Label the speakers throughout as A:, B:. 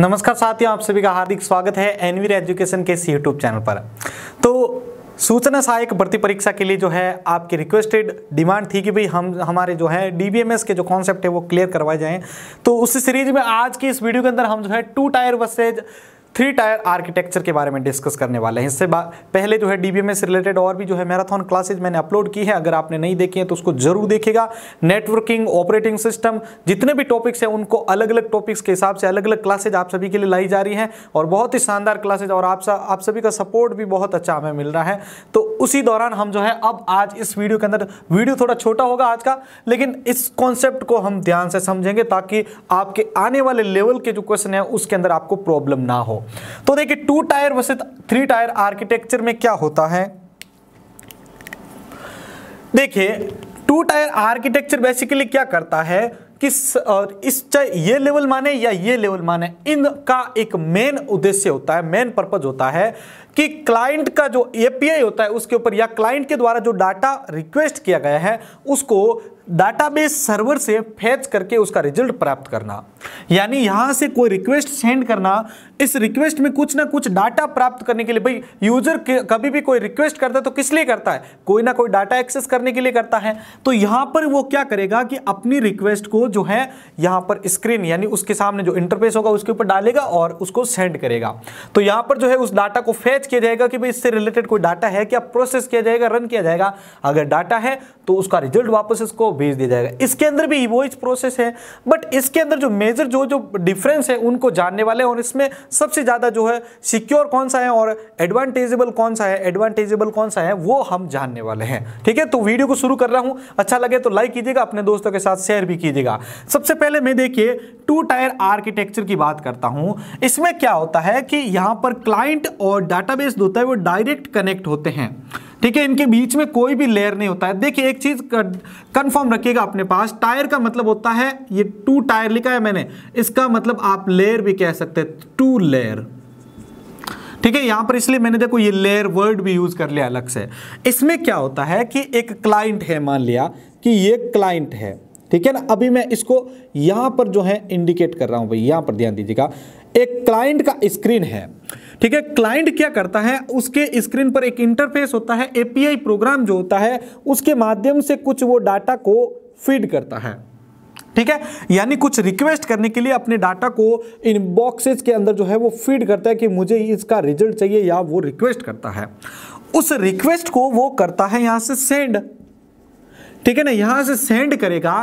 A: नमस्कार साथियों आप सभी का हार्दिक स्वागत है एनवीर एजुकेशन के इस यूट्यूब चैनल पर तो सूचना सहायक भर्ती परीक्षा के लिए जो है आपकी रिक्वेस्टेड डिमांड थी कि भाई हम हमारे जो है डीबीएमएस के जो कॉन्सेप्ट है वो क्लियर करवाए जाएं तो उस सीरीज में आज की इस वीडियो के अंदर हम जो है two tier versus three tier architecture के बारे में डिस्कस करने वाले हैं इससे पहले जो है डीबीएमए से रिलेटेड और भी जो है मैराथन क्लासेज मैंने अपलोड की है अगर आपने नहीं देखी है तो उसको जरूर देखेगा नेटवर्किंग ऑपरेटिंग सिस्टम जितने भी टॉपिक्स हैं उनको अलग अलग टॉपिक्स के हिसाब से अलग अलग क्लासेज आप सभी के लिए लाई जा रही हैं और बहुत ही शानदार क्लासेज और आप, आप सभी का सपोर्ट भी बहुत अच्छा हमें मिल रहा है तो उसी दौरान हम जो है अब आज इस वीडियो के अंदर वीडियो थोड़ा छोटा होगा आज का लेकिन इस कॉन्सेप्ट को हम ध्यान से समझेंगे ताकि आपके आने वाले लेवल के जो क्वेश्चन है उसके अंदर आपको प्रॉब्लम ना हो तो देखिए टू टायर वसित थ्री टायर आर्किटेक्चर में क्या होता है देखिए टू टायर आर्किटेक्चर बेसिकली क्या करता है किस और इस चाहे ये लेवल माने या ये लेवल माने इनका एक मेन उद्देश्य होता है मेन पर्पज होता है कि क्लाइंट का जो एपीआई होता है उसके ऊपर या क्लाइंट के द्वारा जो डाटा रिक्वेस्ट किया गया है उसको डाटाबेस सर्वर से फैच करके उसका रिजल्ट प्राप्त करना यानी यहां से कोई रिक्वेस्ट सेंड करना इस रिक्वेस्ट में कुछ ना कुछ डाटा प्राप्त करने के लिए भाई यूजर कभी भी कोई रिक्वेस्ट करता है तो किस लिए करता है कोई ना कोई डाटा एक्सेस करने के लिए करता है तो यहां पर वो क्या करेगा कि अपनी रिक्वेस्ट को जो है यहां पर स्क्रीन यानी उसके सामने जो इंटरफेस होगा उसके ऊपर डालेगा और उसको सेंड करेगा तो यहां पर जो है उस डाटा को फेच किया जाएगा कि भाई इससे रिलेटेड कोई डाटा है क्या प्रोसेस किया जाएगा रन किया जाएगा अगर डाटा है तो उसका रिजल्ट वापस इसको भेज दिया जाएगा इसके अंदर भी वो प्रोसेस है बट इसके अंदर जो मेजर जो जो डिफरेंस है उनको जानने वाले और इसमें सबसे ज़्यादा जो है सिक्योर कौन सा है और एडवांटेजेबल कौन सा है एडवांटेजेबल कौन सा है वो हम जानने वाले हैं ठीक है तो वीडियो को शुरू कर रहा हूं अच्छा लगे तो लाइक कीजिएगा अपने दोस्तों के साथ शेयर भी कीजिएगा होगा सबसे पहले मैं देखिए टू टायर आर्किटेक्चर की बात करता हूं इसमें क्या होता है कि यहां पर क्लाइंट और डाटाबेस जो होता है वो डायरेक्ट कनेक्ट होते हैं ठीक है इनके बीच में कोई भी लेयर नहीं होता है देखिए एक चीज कंफर्म रखिएगा अपने पास टायर का मतलब होता है ये टू टायर लिखा है मैंने इसका मतलब आप लेयर भी कह सकते हैं टू लेयर ठीक है यहां पर इसलिए मैंने देखो ये लेयर वर्ड भी यूज कर लिया अलग से इसमें क्या होता है कि एक क्लाइंट है मान लिया कि ये क्लाइंट है ठीक है ना अभी मैं इसको यहां पर जो है इंडिकेट कर रहा हूं भाई यहां पर ध्यान दीजिएगा एक क्लाइंट का स्क्रीन है ठीक है क्लाइंट क्या करता है उसके स्क्रीन पर एक इंटरफेस होता है एपीआई प्रोग्राम जो होता है उसके माध्यम से कुछ वो डाटा को फीड करता है ठीक है यानी कुछ रिक्वेस्ट करने के लिए अपने डाटा को इन बॉक्सेस के अंदर जो है वो फीड करता है कि मुझे इसका रिजल्ट चाहिए या वो रिक्वेस्ट करता है उस रिक्वेस्ट को वो करता है यहां से सेंड ठीक है ना यहां से सेंड करेगा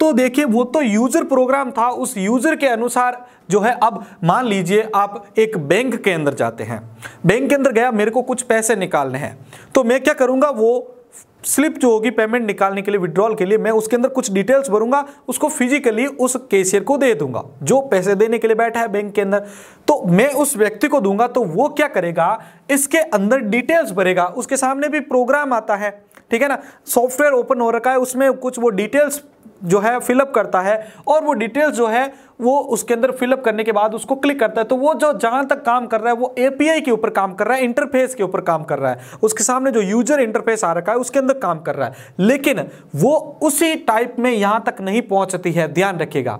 A: तो देखिए वो तो यूजर प्रोग्राम था उस यूजर के अनुसार जो है अब मान लीजिए आप एक बैंक के अंदर जाते हैं बैंक के अंदर गया मेरे को कुछ पैसे निकालने हैं तो मैं क्या करूंगा वो स्लिप जो होगी पेमेंट निकालने के लिए विड्रॉल के लिए मैं उसके अंदर कुछ डिटेल्स भरूंगा उसको फिजिकली उस कैशियर को दे दूंगा जो पैसे देने के लिए बैठा है बैंक के अंदर तो मैं उस व्यक्ति को दूंगा तो वो क्या करेगा इसके अंदर डिटेल्स भरेगा उसके सामने भी प्रोग्राम आता है ठीक है ना सॉफ्टवेयर ओपन हो रखा है उसमें कुछ वो डिटेल्स जो है फिलअप करता है और वो डिटेल्स जो है वो उसके अंदर फिलअप करने के बाद उसको क्लिक करता है तो वो जो जहां तक काम कर रहा है वो एपीआई के ऊपर काम कर रहा है इंटरफेस के ऊपर काम कर रहा है उसके सामने जो यूजर इंटरफेस आ रखा है उसके अंदर काम कर रहा है लेकिन वो उसी टाइप में यहाँ तक नहीं पहुंचती है ध्यान रखिएगा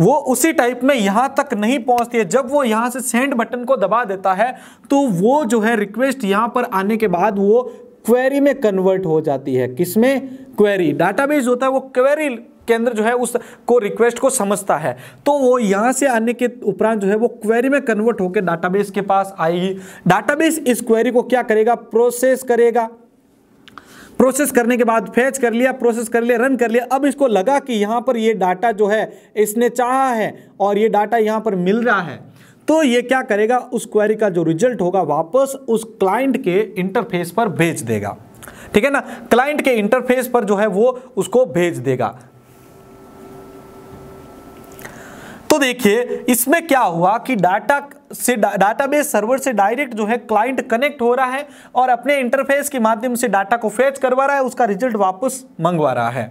A: वो उसी टाइप में यहाँ तक नहीं पहुंचती है जब वो यहाँ से सेंड बटन को दबा देता है तो वो जो है रिक्वेस्ट यहाँ पर आने के बाद वो क्वेरी में कन्वर्ट हो जाती है किसमें क्वेरी डाटाबेस होता है वो क्वेरी के अंदर जो है उस को रिक्वेस्ट को समझता है तो वो यहाँ से आने के उपरांत जो है वो क्वेरी में कन्वर्ट होकर डाटाबेस के पास आएगी डाटाबेस इस क्वेरी को क्या करेगा प्रोसेस करेगा प्रोसेस करने के बाद फेच कर लिया प्रोसेस कर लिया रन कर लिया अब इसको लगा कि यहाँ पर ये डाटा जो है इसने चाहा है और ये डाटा यहाँ पर मिल रहा है तो ये क्या करेगा उस क्वेरी का जो रिजल्ट होगा वापस उस क्लाइंट के इंटरफेस पर भेज देगा ठीक है ना क्लाइंट के इंटरफेस पर जो है वो उसको भेज देगा तो देखिए इसमें क्या हुआ कि डाटा से डाटाबेस सर्वर से डायरेक्ट जो है क्लाइंट कनेक्ट हो रहा है और अपने इंटरफेस के माध्यम से डाटा को फेच करवा रहा है उसका रिजल्ट वापस मंगवा रहा है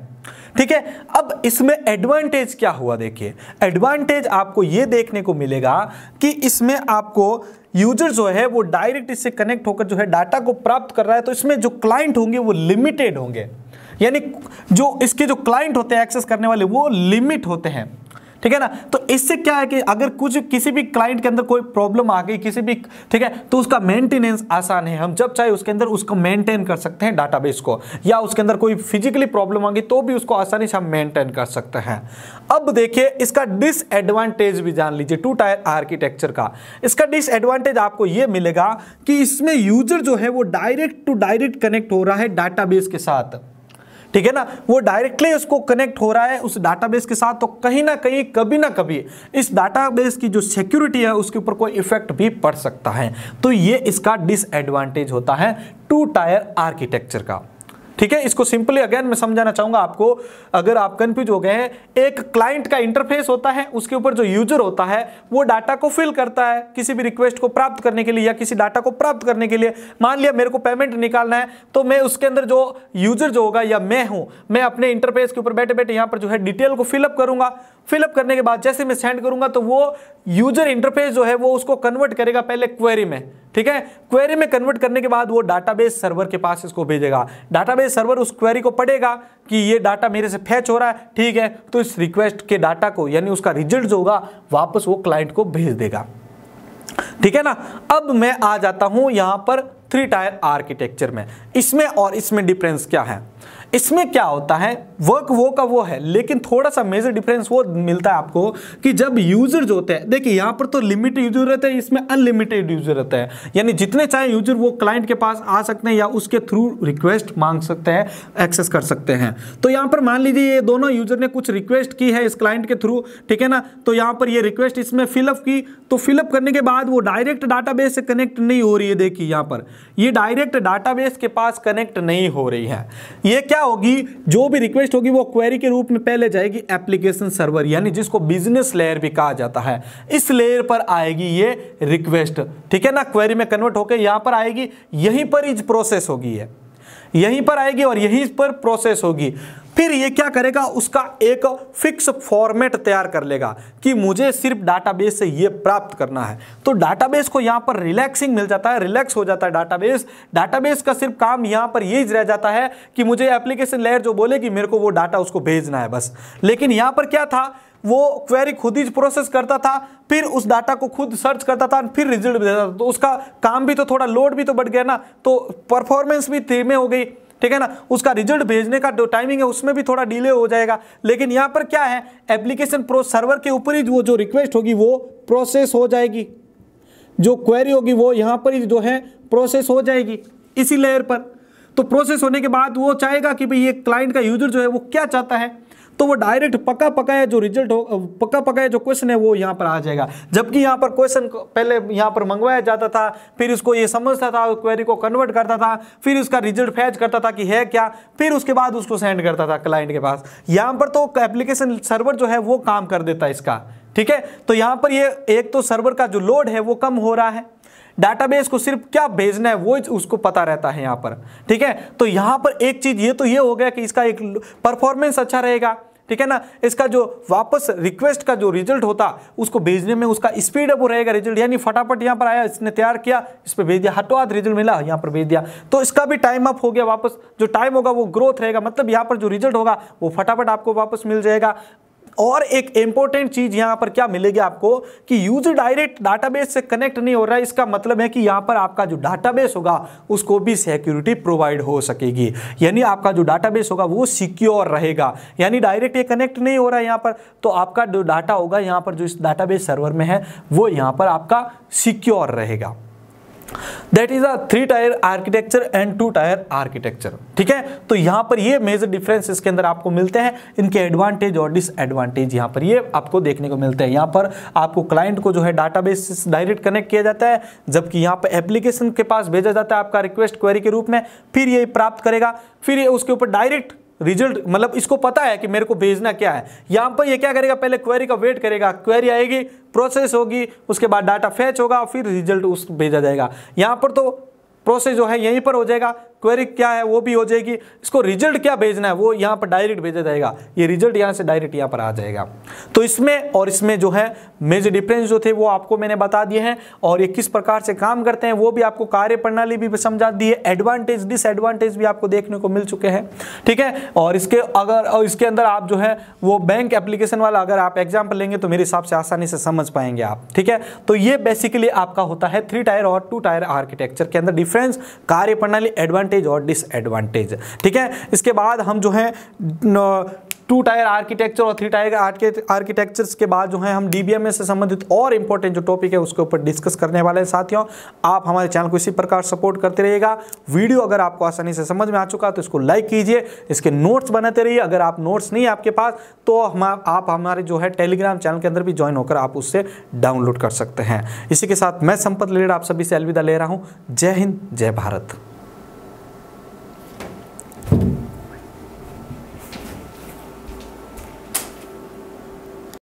A: ठीक है अब इसमें एडवांटेज क्या हुआ देखिए एडवांटेज आपको ये देखने को मिलेगा कि इसमें आपको यूजर जो है वो डायरेक्ट इससे कनेक्ट होकर जो है डाटा को प्राप्त कर रहा है तो इसमें जो क्लाइंट होंगे वो लिमिटेड होंगे यानी जो इसके जो क्लाइंट होते हैं एक्सेस करने वाले वो लिमिट होते हैं ठीक है ना तो इससे क्या है कि अगर कुछ किसी भी क्लाइंट के अंदर कोई प्रॉब्लम आ गई किसी भी ठीक है तो उसका मेंटेनेंस आसान है हम जब चाहे उसके अंदर उसको मेंटेन कर सकते हैं डाटाबेस को या उसके अंदर कोई फिजिकली प्रॉब्लम आ गई तो भी उसको आसानी से हम मेंटेन कर सकते हैं अब देखिए इसका डिसएडवांटेज भी जान लीजिए टू टायर आर्किटेक्चर का इसका डिसएडवांटेज आपको यह मिलेगा कि इसमें यूजर जो है वो डायरेक्ट टू डायरेक्ट कनेक्ट हो रहा है डाटाबेस के साथ ठीक है ना वो डायरेक्टली उसको कनेक्ट हो रहा है उस डाटाबेस के साथ तो कहीं ना कहीं कभी ना कभी इस डाटाबेस की जो सिक्योरिटी है उसके ऊपर कोई इफेक्ट भी पड़ सकता है तो ये इसका डिसएडवांटेज होता है टू टायर आर्किटेक्चर का ठीक है इसको सिंपली अगेन मैं समझाना चाहूंगा आपको अगर आप कंफ्यूज हो गए हैं एक क्लाइंट का इंटरफेस होता है उसके ऊपर जो यूजर होता है वो डाटा को फिल करता है किसी भी रिक्वेस्ट को प्राप्त करने के लिए या किसी डाटा को प्राप्त करने के लिए मान लिया मेरे को पेमेंट निकालना है तो मैं उसके अंदर जो यूजर जो होगा या मैं हूं मैं अपने इंटरफेस के ऊपर बैठे बैठे यहां पर जो है डिटेल को फिलअप करूंगा फिलअप करने के बाद जैसे मैं सेंड करूंगा तो वो यूजर इंटरफेस जो है वो उसको कन्वर्ट करेगा पहले क्वेरी में ठीक है क्वेरी में कन्वर्ट करने के बाद वो डाटाबेस सर्वर के पास इसको भेजेगा डाटाबेस सर्वर उस क्वेरी को पढ़ेगा कि ये डाटा मेरे से फैच हो रहा है ठीक है तो इस रिक्वेस्ट के डाटा को यानी उसका रिजल्ट जो होगा वापस वो क्लाइंट को भेज देगा ठीक है ना अब मैं आ जाता हूं यहां पर थ्री टायर आर्किटेक्चर में इसमें और इसमें डिफरेंस क्या है इसमें क्या होता है वर्क वो का वो है लेकिन थोड़ा सा मेजर डिफरेंस वो मिलता है आपको कि जब यूजर जो होते हैं देखिए यहां पर तो लिमिटेड यूजर रहते हैं इसमें अनलिमिटेड यूजर रहते हैं यानी जितने चाहे यूजर वो क्लाइंट के पास आ सकते हैं या उसके थ्रू रिक्वेस्ट मांग सकते हैं एक्सेस कर सकते हैं तो यहां पर मान लीजिए ये दोनों यूजर ने कुछ रिक्वेस्ट की है इस क्लाइंट के थ्रू ठीक है ना तो यहां पर यह रिक्वेस्ट इसमें फिलअप की तो फिलअप करने के बाद वो डायरेक्ट डाटाबेस से कनेक्ट नहीं हो रही है देखिए यहां पर यह डायरेक्ट डाटाबेस के पास कनेक्ट नहीं हो रही है यह क्या क्या होगी जो भी रिक्वेस्ट होगी वो क्वेरी के रूप में पहले जाएगी एप्लीकेशन सर्वर यानी जिसको बिजनेस लेयर भी कहा जाता है इस लेयर पर आएगी ये रिक्वेस्ट ठीक है ना क्वेरी में कन्वर्ट होकर यहां पर आएगी यहीं पर इज प्रोसेस होगी यहीं पर आएगी और यहीं पर प्रोसेस होगी फिर ये क्या करेगा उसका एक फिक्स फॉर्मेट तैयार कर लेगा कि मुझे सिर्फ डाटाबेस से ये प्राप्त करना है तो डाटाबेस को यहाँ पर रिलैक्सिंग मिल जाता है रिलैक्स हो जाता है डाटाबेस डाटाबेस का सिर्फ काम यहाँ पर ये रह जाता है कि मुझे एप्लीकेशन लेयर जो बोले कि मेरे को वो डाटा उसको भेजना है बस लेकिन यहाँ पर क्या था वो क्वेरी खुद ही प्रोसेस करता था फिर उस डाटा को खुद सर्च करता था फिर रिजल्ट देता था तो उसका काम भी तो थोड़ा लोड भी तो बढ़ गया ना तो परफॉर्मेंस भी धीमे हो गई ठीक है ना उसका रिजल्ट भेजने का जो टाइमिंग है उसमें भी थोड़ा डिले हो जाएगा लेकिन यहाँ पर क्या है एप्लीकेशन प्रो सर्वर के ऊपर ही वो जो रिक्वेस्ट होगी वो प्रोसेस हो जाएगी जो क्वेरी होगी वो यहाँ पर ही जो है प्रोसेस हो जाएगी इसी लेयर पर तो प्रोसेस होने के बाद वो चाहेगा कि भाई ये क्लाइंट का यूजर जो है वो क्या चाहता है तो वो डायरेक्ट पका पकाया जो रिजल्ट हो पक्का पकाया जो क्वेश्चन है वो यहाँ पर आ जाएगा जबकि यहाँ पर क्वेश्चन पहले यहाँ पर मंगवाया जाता था फिर उसको ये समझता था क्वेरी को कन्वर्ट करता था फिर उसका रिजल्ट फैच करता था कि है क्या फिर उसके बाद उसको सेंड करता था क्लाइंट के पास यहाँ पर तो एप्लीकेशन सर्वर जो है वो काम कर देता है इसका ठीक है तो यहाँ पर ये एक तो सर्वर का जो लोड है वो कम हो रहा है डाटाबेस को सिर्फ क्या भेजना है वो उसको पता रहता है यहाँ पर ठीक है तो यहाँ पर एक चीज़ ये तो ये हो गया कि इसका एक परफॉर्मेंस अच्छा रहेगा ठीक है ना इसका जो वापस रिक्वेस्ट का जो रिजल्ट होता उसको भेजने में उसका स्पीड अप रहेगा रिजल्ट यानी फटाफट यहां पर आया इसने तैयार किया इस पर भेज दिया हटोहाथ रिजल्ट मिला यहां पर भेज दिया तो इसका भी टाइम अप हो गया वापस जो टाइम होगा वो ग्रोथ रहेगा मतलब यहां पर जो रिजल्ट होगा वो फटाफट आपको वापस मिल जाएगा और एक इंपॉर्टेंट चीज यहां पर क्या मिलेगी आपको कि यूजर डायरेक्ट डाटाबेस से कनेक्ट नहीं हो रहा है इसका मतलब है कि यहां पर आपका जो डाटाबेस होगा उसको भी सिक्योरिटी प्रोवाइड हो सकेगी यानी आपका जो डाटाबेस होगा वो सिक्योर रहेगा यानी डायरेक्ट ये कनेक्ट नहीं हो रहा है यहाँ पर तो आपका जो डाटा होगा यहाँ पर जो इस डाटाबेस सर्वर में है वो यहाँ पर आपका सिक्योर रहेगा that is a three tier architecture and two tier architecture ठीक है तो यहां पर ये मेजर डिफरेंस इसके अंदर आपको मिलते हैं इनके एडवांटेज और डिसएडवांटेज यहां पर ये आपको देखने को मिलते हैं यहां पर आपको क्लाइंट को जो है डाटाबेस बेस डायरेक्ट कनेक्ट किया जाता है जबकि यहां पर एप्लीकेशन के पास भेजा जाता है आपका रिक्वेस्ट क्वेरी के रूप में फिर ये प्राप्त करेगा फिर ये उसके ऊपर डायरेक्ट रिजल्ट मतलब इसको पता है कि मेरे को भेजना क्या है यहां पर ये क्या करेगा पहले क्वेरी का वेट करेगा क्वेरी आएगी प्रोसेस होगी उसके बाद डाटा फैच होगा फिर रिजल्ट उस भेजा जाएगा यहां पर तो प्रोसेस जो है यहीं पर हो जाएगा क्वेरी क्या है वो भी हो जाएगी इसको रिजल्ट क्या भेजना है वो यहाँ पर डायरेक्ट भेजा जाएगा ये रिजल्ट यहाँ से डायरेक्ट यहाँ पर आ जाएगा तो इसमें और इसमें जो है मेजर डिफरेंस जो थे वो आपको मैंने बता दिए हैं और ये किस प्रकार से काम करते हैं वो भी आपको कार्य प्रणाली भी समझा दी है एडवांटेज डिसएडवांटेज भी आपको देखने को मिल चुके हैं ठीक है और इसके अगर और इसके अंदर आप जो है वो बैंक एप्लीकेशन वाला अगर आप एग्जाम्पल लेंगे तो मेरे हिसाब से आसानी से समझ पाएंगे आप ठीक है तो ये बेसिकली आपका होता है थ्री टायर और टू टायर आर्किटेक्चर के अंदर डिफरेंस कार्य प्रणाली एडवांटेज एडवांटेज और डिसएडवांटेज ठीक है इसके बाद हम जो है टू टायर आर्किटेक्चर और थ्री टायर आर्किटेक्चर के बाद जो है हम डीबीएमएस से संबंधित और इंपॉर्टेंट जो टॉपिक है उसके ऊपर डिस्कस करने वाले हैं साथियों आप हमारे चैनल को इसी प्रकार सपोर्ट करते रहिएगा वीडियो अगर आपको आसानी से समझ में आ चुका है तो इसको लाइक कीजिए इसके नोट्स बनाते रहिए अगर आप नोट्स नहीं है आपके पास तो हम आप हमारे जो है टेलीग्राम चैनल के अंदर भी ज्वाइन होकर आप उससे डाउनलोड कर सकते हैं इसी के साथ मैं संपत लेड आप सभी से अलविदा ले रहा हूँ जय हिंद जय भारत